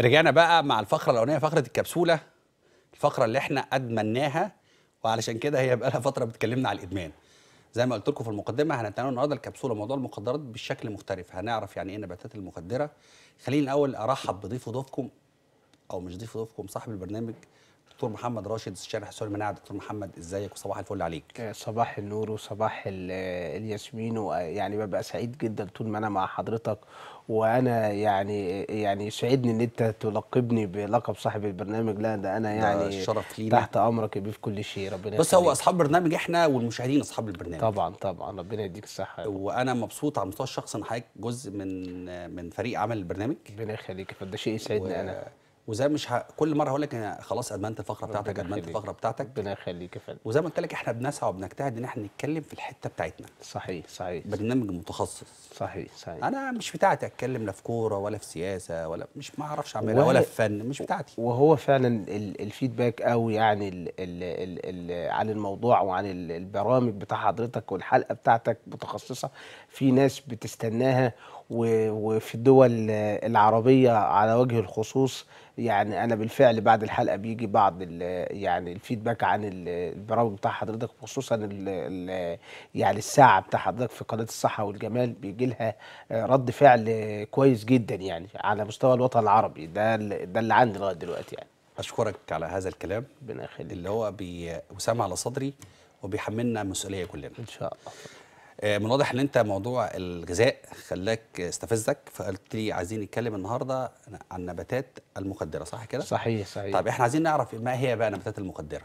رجعنا بقى مع الفقره الاولانيه فقره الكبسوله الفقره اللي احنا ادمناها وعلشان كده هي بقى لها فتره بتكلمنا على الادمان زي ما قلت لكم في المقدمه هنتناول النهارده الكبسوله موضوع المخدرات بشكل مختلف هنعرف يعني ايه النباتات المخدره خليني الاول ارحب بضيف ضيفكم او مش ضيف ضيفكم صاحب البرنامج دكتور محمد راشد الشارح السوري المناعه دكتور محمد ازيك وصباح الفل عليك آه، صباح النور وصباح آه، الياسمين ويعني آه، ببقى سعيد جدا طول ما انا مع حضرتك وانا يعني يعني يسعدني ان انت تلقبني بلقب صاحب البرنامج لا ده انا يعني الشرف لينا تحت امرك يا في كل شيء ربنا بس هو اصحاب البرنامج احنا والمشاهدين اصحاب البرنامج طبعا طبعا ربنا يديك الصحه وانا مبسوط على المستوى الشخصي ان حضرتك جزء من من فريق عمل البرنامج ربنا يخليك فده شيء يسعدني و... انا وزي مش ه... كل مره هقول لك انا خلاص ادمنت الفقره بتاعتك ادمنت الفقره بتاعتك ربنا يخليك يا فندم وزي ما قلت لك احنا بنسعى وبنجتهد ان احنا نتكلم في الحته بتاعتنا صحيح صحيح برنامج متخصص صحيح صحيح انا مش بتاعتي اتكلم لا في كوره ولا في سياسه ولا مش ما اعرفش اعملها ولا في فن مش بتاعتي وهو فعلا الفيدباك او يعني ال ال ال ال عن الموضوع وعن البرامج بتاع حضرتك والحلقه بتاعتك متخصصه في ناس بتستناها وفي الدول العربيه على وجه الخصوص يعني انا بالفعل بعد الحلقه بيجي بعض يعني الفيدباك عن البرامج بتاع حضرتك خصوصا يعني الساعه بتاع حضرتك في قناه الصحه والجمال بيجي لها رد فعل كويس جدا يعني على مستوى الوطن العربي ده ده اللي عندي لغايه دلوقتي يعني اشكرك على هذا الكلام اللي هو وسام على صدري وبيحملنا مسؤوليه كلنا ان شاء الله آه، من واضح ان انت موضوع الغذاء خلاك استفزك فقلت لي عايزين نتكلم النهارده عن النباتات المخدره صح كده؟ صحيح صحيح طب احنا عايزين نعرف ما هي بقى النباتات المخدره؟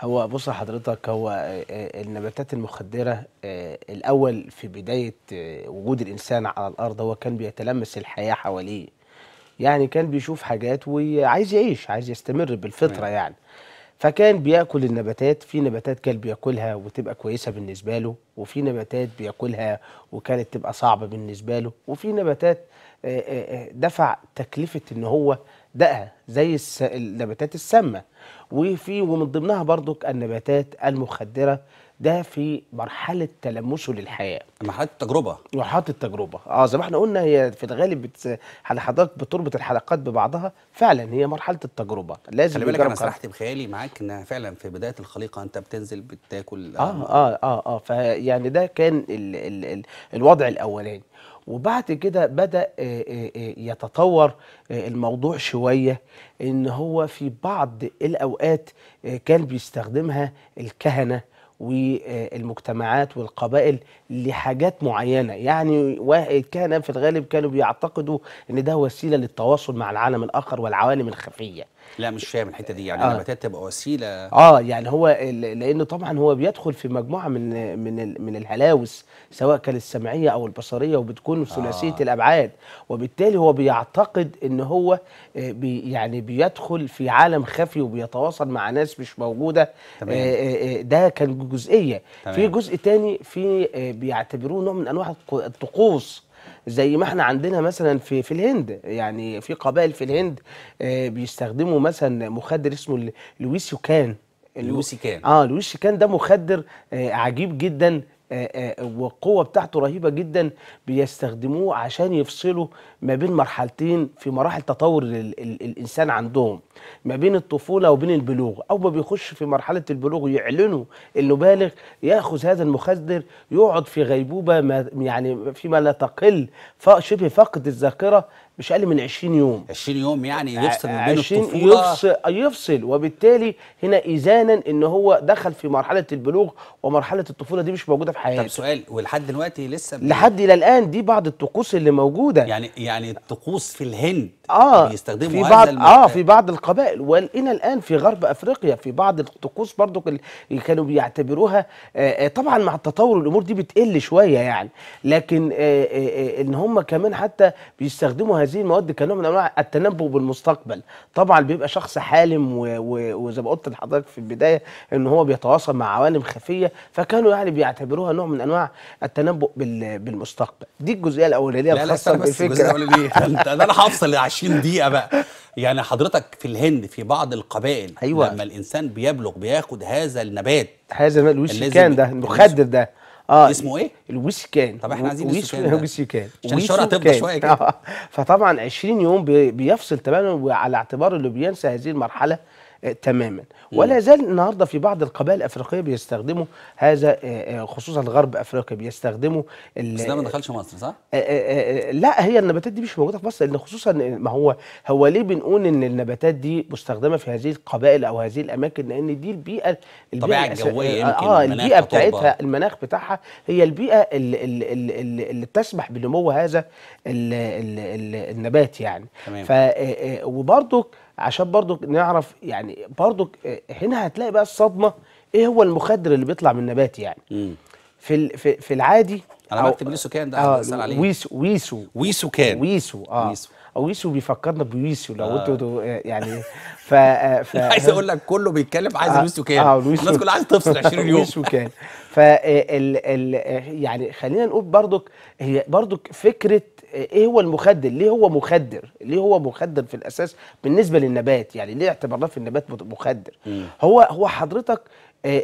هو بص حضرتك هو آه، آه، النباتات المخدرة الأول في بداية وجود الإنسان على الأرض هو كان بيتلمس الحياة حواليه يعني كان بيشوف حاجات وعايز يعيش عايز يستمر بالفطرة يعني فكان بياكل النباتات في نباتات كان بياكلها وتبقى كويسه بالنسبه له وفي نباتات بياكلها وكانت تبقى صعبه بالنسبه له وفي نباتات آه، آه، آه، دفع تكلفه ان هو دقها زي النباتات السامه وفي ومن ضمنها برضك النباتات المخدره ده في مرحله تلمسه للحياه مرحله التجربه مرحله التجربه اه زي ما احنا قلنا هي في الغالب بت... حضرتك بتربط الحلقات ببعضها فعلا هي مرحله التجربه لازم خلي بالك انا سرحت بخيالي معاك ان فعلا في بدايه الخليقه انت بتنزل بتاكل اه اه اه اه فيعني ده كان ال... ال... ال... الوضع الاولاني وبعد كده بدا آه، آه، آه، يتطور الموضوع شويه ان هو في بعض الاوقات كان بيستخدمها الكهنه والمجتمعات والقبائل لحاجات معينة يعني كان في الغالب كانوا بيعتقدوا أن ده وسيلة للتواصل مع العالم الآخر والعوالم الخفية لا مش فاهم الحته دي يعني آه. النباتات تبقى وسيله اه يعني هو لانه طبعا هو بيدخل في مجموعه من من من الهلاوس سواء كانت السمعيه او البصريه وبتكون آه. ثلاثيه آه. الابعاد وبالتالي هو بيعتقد ان هو آه، بي يعني بيدخل في عالم خفي وبيتواصل مع ناس مش موجوده تمام. آه, آه، ده كان جزئيه تمام. في جزء تاني في آه، بيعتبروه نوع من انواع الطقوس زي ما احنا عندنا مثلا في في الهند يعني في قبائل في الهند آه، بيستخدموا مثلا مخدر اسمه لويسيو كان لويسي كان اه لويسي كان ده مخدر آه، عجيب جدا آه، آه، والقوه بتاعته رهيبه جدا بيستخدموه عشان يفصلوا ما بين مرحلتين في مراحل تطور الانسان عندهم ما بين الطفوله وبين البلوغ اول ما بيخش في مرحله البلوغ يعلنوا انه بالغ ياخذ هذا المخدر يقعد في غيبوبه ما يعني فيما لا تقل شبه فقد الذاكره مش اقل من 20 يوم 20 يوم يعني يفصل ما بين الطفوله يفصل يفصل وبالتالي هنا اذانا ان هو دخل في مرحله البلوغ ومرحله الطفوله دي مش موجوده في حياته طب سؤال ولحد دلوقتي لسه لحد الى الان دي بعض الطقوس اللي موجوده يعني يعني الطقوس في الهند اه يعني بيستخدموا في بعض اه في بعض القبائل ولقينا الان في غرب افريقيا في بعض الطقوس برضو كانوا بيعتبروها آه،, آه طبعا مع التطور الامور دي بتقل شويه يعني لكن آه،, آه آه ان هم كمان حتى بيستخدموا هذه المواد كنوع من انواع التنبؤ بالمستقبل طبعا بيبقى شخص حالم وزي ما قلت لحضرتك في البدايه ان هو بيتواصل مع عوالم خفيه فكانوا يعني بيعتبروها نوع من انواع التنبؤ بالمستقبل دي الجزئيه الاولانيه الخاصه بالفكره لا لا بس الجزئيه الاولانيه انا هفصل 20 دقيقه بقى يعني حضرتك في الهند في بعض القبائل أيوة. لما الانسان بيبلغ بياخد هذا النبات هذا الويسيكان ده المخدر ده اه اسمه ايه؟ الويسيكان طب احنا عايزين الويسيكان عشان الشارع تفضى شويه كده آه. فطبعا 20 يوم بيفصل تماما وعلى اعتبار انه بينسى هذه المرحله آه، تماما ولا زال النهارده في بعض القبائل الافريقيه بيستخدموا هذا آه، آه، خصوصا غرب افريقيا بيستخدموا بس ده ما دخلش مصر صح؟ لا هي النباتات دي مش موجوده في مصر لان خصوصا ما هو هو ليه بنقول ان النباتات دي مستخدمه في هذه القبائل او هذه الاماكن لان دي البيئه الطبيعه الجويه اه البيئه بتاعتها المناخ بتاعها هي البيئه اللي, اللي, اللي تسمح بنمو هذا النبات يعني تمام. ف وبرضك عشان برضو نعرف يعني برضو هنا هتلاقي بقى الصدمه ايه هو المخدر اللي بيطلع من النبات يعني مم. في في في العادي انا بكتب ليسو كان ده آه عليه ويسو ويسو ويسو كان ويسو اه ويسو. ويسو بيفكرنا بويسو لو آه. انتوا آه. يعني ف, ف عايز اقول لك كله بيتكلم عايز آه. ويسو كان آه الناس كلها عايز تفصل 20 يوم ويسو كان ف يعني خلينا نقول برضك هي برضك فكره ايه هو المخدر ليه هو مخدر ليه هو مخدر في الاساس بالنسبه للنبات يعني ليه اعتبرناه في النبات مخدر مم. هو هو حضرتك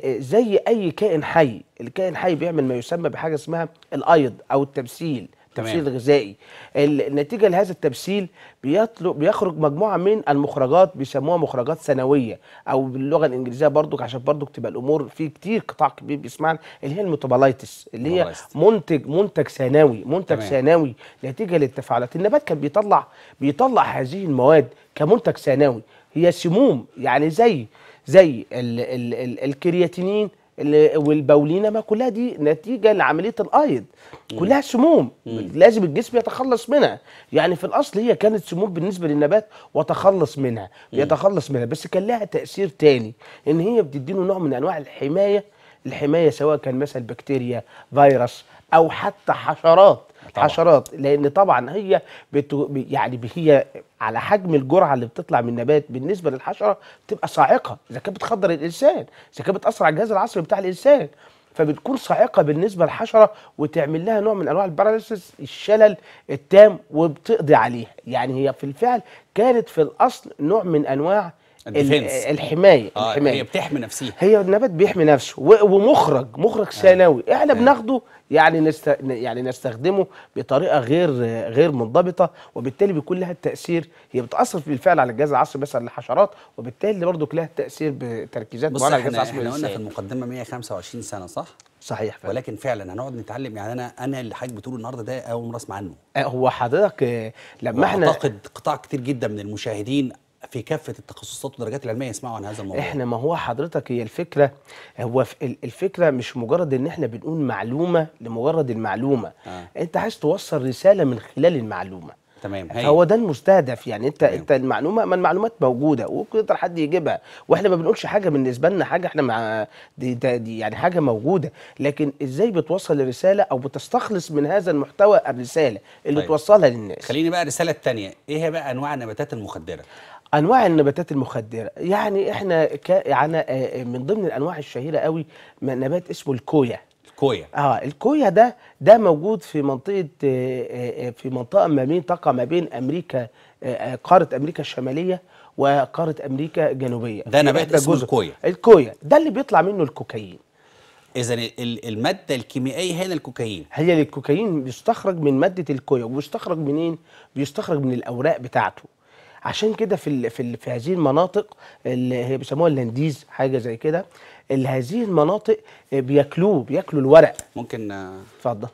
زي اي كائن حي الكائن حي بيعمل ما يسمى بحاجه اسمها الايض او التمثيل تمثيل غذائي النتيجه لهذا التمثيل بيطلق بيخرج مجموعه من المخرجات بيسموها مخرجات سنويه او باللغه الانجليزيه برضك عشان برضك تبقى الامور في كتير قطاع كبير بيسمعنا اللي هي الميتابولايتس اللي هي منتج منتج ثانوي منتج ثانوي نتيجه للتفاعلات النبات كان بيطلع بيطلع هذه المواد كمنتج ثانوي هي سموم يعني زي زي الكرياتينين ما كلها دي نتيجه لعمليه الايض كلها سموم لازم الجسم يتخلص منها يعني في الاصل هي كانت سموم بالنسبه للنبات وتخلص منها يتخلص منها بس كان لها تاثير تاني ان هي بتديله نوع من انواع الحمايه الحمايه سواء كان مثلا بكتيريا فيروس او حتى حشرات طبعا. حشرات لان طبعا هي بتو يعني هي على حجم الجرعه اللي بتطلع من النبات بالنسبه للحشره بتبقى صاعقه اذا كانت بتخدر الانسان اذا كانت بتاثر على الجهاز العصبي بتاع الانسان فبتكون صاعقه بالنسبه للحشره وتعمل لها نوع من انواع الباراليسيس الشلل التام وبتقضي عليها يعني هي في الفعل كانت في الاصل نوع من انواع الحمايه آه الحمايه هي بتحمي نفسيها هي النبات بيحمي نفسه ومخرج مخرج ثانوي آه. احنا آه. بناخده يعني نست... يعني نستخدمه بطريقه غير غير منضبطه وبالتالي بيكون لها التاثير هي بتاثر بالفعل على الجهاز العصبي مثلا للحشرات وبالتالي برضه لها التاثير بتركيزات معينه على الجهاز العصبي احنا قلنا في المقدمه 125 سنه صح؟ صحيح فعلا. ولكن فعلا هنقعد نتعلم يعني انا انا اللي حضرتك بتقوله النهارده ده اول مره اسمع عنه أه، هو حضرتك لما احنا اعتقد قطاع كتير جدا من المشاهدين في كافه التخصصات والدرجات العلميه يسمعوا عن هذا الموضوع احنا ما هو حضرتك هي الفكره هو الفكره مش مجرد ان احنا بنقول معلومه لمجرد المعلومه آه. انت عايز توصل رساله من خلال المعلومه تمام هي. فهو ده المستهدف يعني انت تمام. انت المعلومه ما المعلومات موجوده ويقدر حد يجيبها واحنا ما بنقولش حاجه بالنسبه لنا حاجه احنا مع دي, دي يعني حاجه موجوده لكن ازاي بتوصل الرساله او بتستخلص من هذا المحتوى الرساله اللي طيب. توصلها للناس خليني بقى الرساله الثانيه ايه هي بقى انواع النباتات المخدره انواع النباتات المخدره يعني احنا ك... يعني آه، آه، من ضمن الانواع الشهيره قوي نبات اسمه الكويا الكويا اه الكويا ده ده موجود في منطقه آه، في منطقه ما بين تقع ما بين امريكا قاره امريكا الشماليه وقاره امريكا الجنوبيه ده نبات اسمه الكويا الكويا ده اللي بيطلع منه الكوكايين اذا الماده الكيميائيه هنا الكوكايين هي الكوكايين بيستخرج من ماده الكويا وبيستخرج منين بيستخرج من الاوراق بتاعته عشان كده في الـ في, الـ في هذه المناطق اللي هي بيسموها اللانديز حاجه زي كده هذه المناطق بياكلوه بياكلوا الورق ممكن آه، اتفضل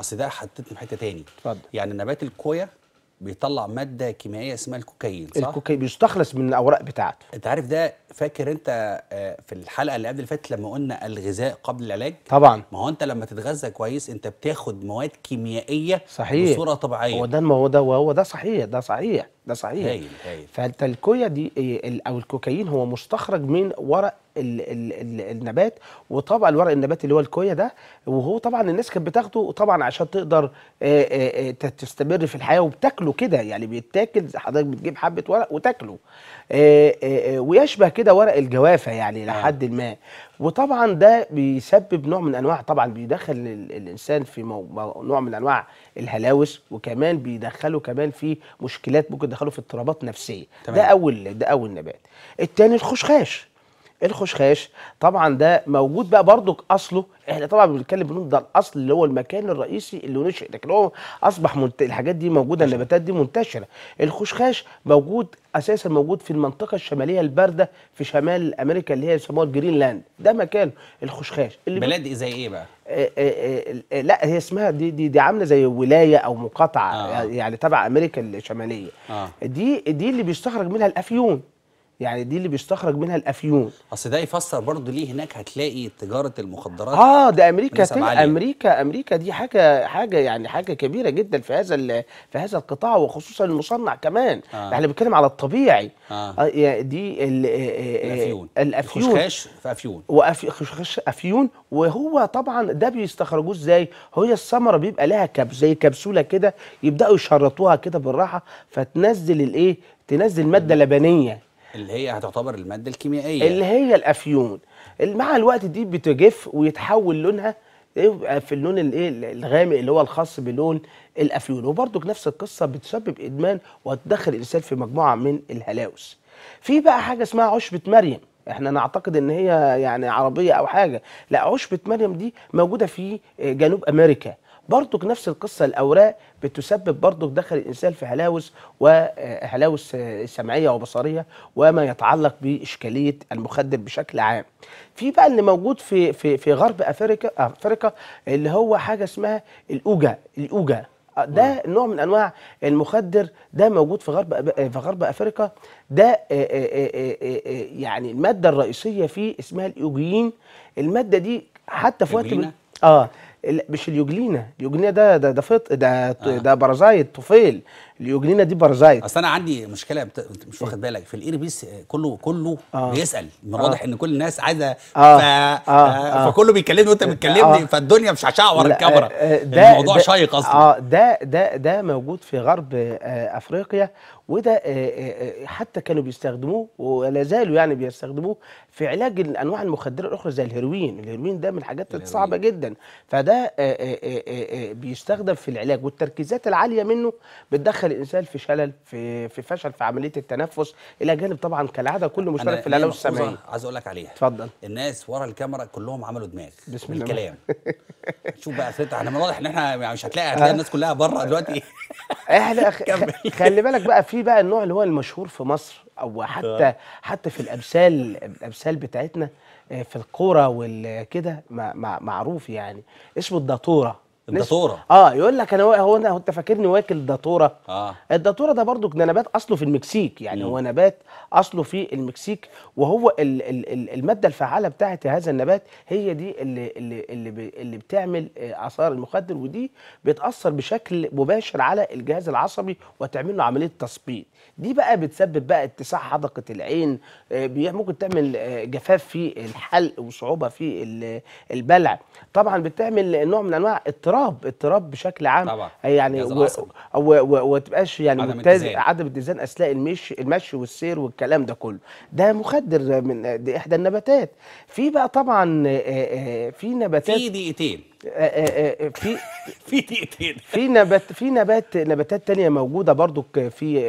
اصل ده حطيتني في حته تاني اتفضل يعني نبات الكويا بيطلع ماده كيميائيه اسمها الكوكايين صح؟ الكوكايين بيستخلص من الاوراق بتاعته انت عارف ده فاكر انت آه، في الحلقه اللي قبل اللي فاتت لما قلنا الغذاء قبل العلاج طبعا ما هو انت لما تتغذى كويس انت بتاخد مواد كيميائيه صحيح بصوره طبيعيه هو ده ما هو ده وهو ده صحيح ده صحيح ده صحيح هايل هايل فانت الكويا دي إيه، او الكوكايين هو مستخرج من ورق الـ الـ الـ النبات وطبعا الورق النباتي اللي هو الكويا ده وهو طبعا الناس كانت بتاخده طبعا عشان تقدر آه، آه، آه، تستمر في الحياه وبتاكله كده يعني بيتاكل حضرتك بتجيب حبه ورق وتاكله ويشبه كده ورق الجوافه يعني لحد ما وطبعا ده بيسبب نوع من انواع طبعا بيدخل الانسان في نوع من انواع الهلاوس وكمان بيدخله كمان في مشكلات ممكن يدخله في اضطرابات نفسيه تمام. ده اول ده اول نبات التاني الخشخاش الخشخاش طبعا ده موجود بقى برضك اصله احنا طبعا بنتكلم بنقول ده الاصل اللي هو المكان الرئيسي اللي نشأ لكن هو اصبح منت... الحاجات دي موجوده النباتات دي منتشره الخشخاش موجود اساسا موجود في المنطقه الشماليه البارده في شمال امريكا اللي هي يسموها جرينلاند ده مكان الخشخاش اللي بلاد زي ايه بقى آآ آه، آآ آه، آه، لا هي اسمها دي دي, دي عامله زي ولايه او مقاطعه آه. يعني تبع امريكا الشماليه آه. دي دي اللي بيستخرج منها الافيون يعني دي اللي بيستخرج منها الافيون اصل ده يفسر برضه ليه هناك هتلاقي تجاره المخدرات اه ده امريكا امريكا امريكا دي حاجه حاجه يعني حاجه كبيره جدا في هذا في هذا القطاع وخصوصا المصنع كمان آه. احنا بنتكلم على الطبيعي آه. آه دي الـ الـ آه، آه، الافيون الافيون خشخاش في افيون وخشخاش افيون وهو طبعا ده بيستخرجوه ازاي هي الثمره بيبقى لها كب... زي كبسوله كده يبداوا يشرطوها كده بالراحه فتنزل الايه تنزل ماده لبنيه اللي هي هتعتبر الماده الكيميائيه اللي هي الافيون مع الوقت دي بتجف ويتحول لونها في اللون الايه الغامق اللي هو الخاص بلون الافيون وبرضك نفس القصه بتسبب ادمان وتدخل الانسان في مجموعه من الهلاوس في بقى حاجه اسمها عشبه مريم احنا نعتقد ان هي يعني عربيه او حاجه لا عشبه مريم دي موجوده في جنوب امريكا برضك نفس القصه الاوراق بتسبب برضك دخل الانسان في هلاوس وهلاوس آه، آه، سمعيه وبصريه وما يتعلق باشكاليه المخدر بشكل عام. في بقى اللي موجود في في في غرب افريقيا افريقيا اللي هو حاجه اسمها الاوجا الاوجا ده نوع من انواع المخدر ده موجود في غرب في غرب افريقيا ده آه، يعني الماده الرئيسيه فيه اسمها الاوجين الماده دي حتى في وقت اه مش اليوجلينا اليوجلينا ده ده ده فط ده آه. ده برازايت طفيل اليوجنينا دي بارزايت اصل انا عندي مشكله بت... مش واخد بالك في الاير بيس آه، كله كله آه. بيسال من واضح آه. ان كل الناس عايزه آه. ف... آه. آه،, آه. فكله بيكلمني وانت بتكلمني آه. فالدنيا مش عشعه ورا الكاميرا آه. ده الموضوع ده شيق اصلا اه ده ده ده موجود في غرب آه افريقيا وده آه حتى كانوا بيستخدموه ولا زالوا يعني بيستخدموه في علاج الانواع المخدره الاخرى زي الهيروين الهيروين ده من الحاجات الصعبه جدا فده آه بيستخدم في العلاج والتركيزات العاليه منه بتدخل يدخل الانسان في شلل في في فشل في عمليه التنفس الى جانب طبعا كالعاده كل مشترك في الاله انا عايز اقول لك عليها اتفضل الناس ورا الكاميرا كلهم عملوا دماغ بسم الله الكلام شوف بقى فتح احنا واضح ان احنا مش هتلاقي هتلاقي الناس كلها بره دلوقتي احنا خلي بالك بقى في بقى النوع اللي هو المشهور في مصر او حتى آه. حتى في الامثال الامثال بتاعتنا آه، في الكوره والكده معروف يعني اسمه الداتوره الداتوره اه يقول لك انا هو انا انت فاكرني واكل داتوره اه الداتوره ده برضو ده نبات اصله في المكسيك يعني مم. هو نبات اصله في المكسيك وهو الـ الـ الـ الماده الفعاله بتاعه هذا النبات هي دي اللي اللي اللي, اللي بتعمل آه، اثار المخدر ودي بتاثر بشكل مباشر على الجهاز العصبي وتعمل له عمليه تثبيط دي بقى بتسبب بقى اتساع حدقه العين آه، ممكن تعمل آه، جفاف في الحلق وصعوبه في البلع طبعا بتعمل نوع من انواع اضطراب اضطراب اضطراب بشكل عام طبعا يعني وما تبقاش يعني عدم الاتزان عدم اتزان اثناء المشي المشي والسير والكلام ده كله ده مخدر من دي احدى النباتات في بقى طبعا في نباتات في دقيقتين آه، آه، آه، في في دقيقتين في نبات في نبات نباتات تانية موجوده برضو في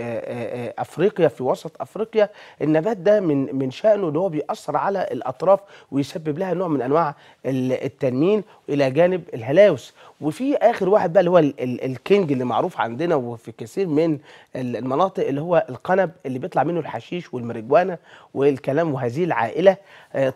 افريقيا في وسط افريقيا النبات ده من من شانه ان هو بيأثر على الاطراف ويسبب لها نوع من انواع التنين الى جانب الهلاوس وفي اخر واحد بقى اللي هو الكينج اللي معروف عندنا وفي كثير من المناطق اللي هو القنب اللي بيطلع منه الحشيش والمرجوانه والكلام وهذه العائله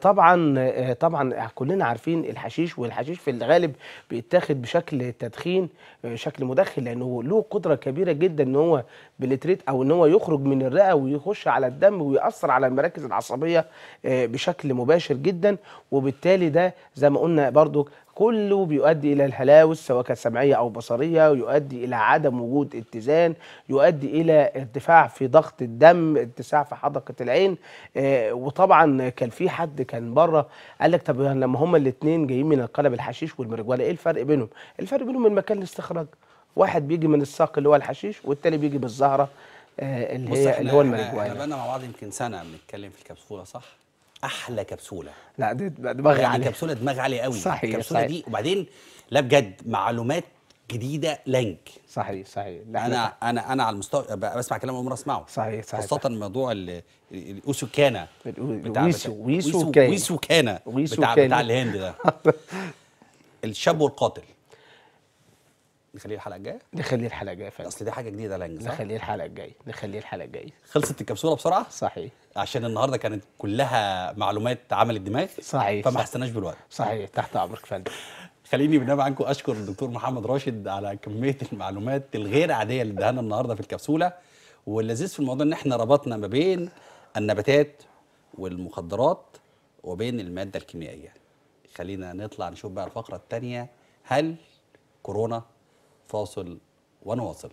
طبعا طبعا كلنا عارفين الحشيش والحشيش في الغالب اللاعب بيتاخد بشكل تدخين آه، شكل مدخن لانه له قدره كبيره جدا ان هو بليتريت او ان هو يخرج من الرئه ويخش على الدم ويأثر على المراكز العصبيه آه، بشكل مباشر جدا وبالتالي ده زي ما قلنا برضو كله بيؤدي الى الهلاوس سواء كانت سمعيه او بصريه يؤدي الى عدم وجود اتزان يؤدي الى ارتفاع في ضغط الدم اتساع في حدقه العين آه وطبعا كان في حد كان بره قال لك طب لما هما الاثنين جايين من القلب الحشيش والمرجوله ايه الفرق بينهم الفرق بينهم من مكان الاستخراج واحد بيجي من الساق اللي هو الحشيش والتاني بيجي بالزهره آه، اللي هي اللي هو المرجوله احنا بقى مع بعض يمكن سنه بنتكلم في الكبسوله صح احلى كبسوله لا دي دماغ يعني عاليه كبسوله دماغ عاليه قوي صحيح الكبسوله صحيح. دي وبعدين لا بجد معلومات جديده لانك صحيح صحيح انا انا انا على المستوى بسمع كلام مره اسمعه صحيح صحيح خاصه موضوع الاوسو كانا ويسو ويسو كانا ويسو كانا بتاع, بتاع الهند ده الشاب والقاتل نخليه الحلقه الجايه نخليه الحلقه الجايه فعلا اصل دي حاجه جديده لانج صح نخليه الحلقه الجايه نخليه الحلقه الجايه خلصت الكبسوله بسرعه صحيح عشان النهارده كانت كلها معلومات عمل الدماغ صحيح فما حسناش بالوقت صحيح تحت امرك فعلا خليني بالنيابة عنكم اشكر الدكتور محمد راشد على كميه المعلومات الغير عاديه اللي ادهانا النهارده في الكبسوله واللذيذ في الموضوع ان احنا ربطنا ما بين النباتات والمخدرات وبين الماده الكيميائيه خلينا نطلع نشوف بقى الفقره الثانيه هل كورونا فاصل ونواصل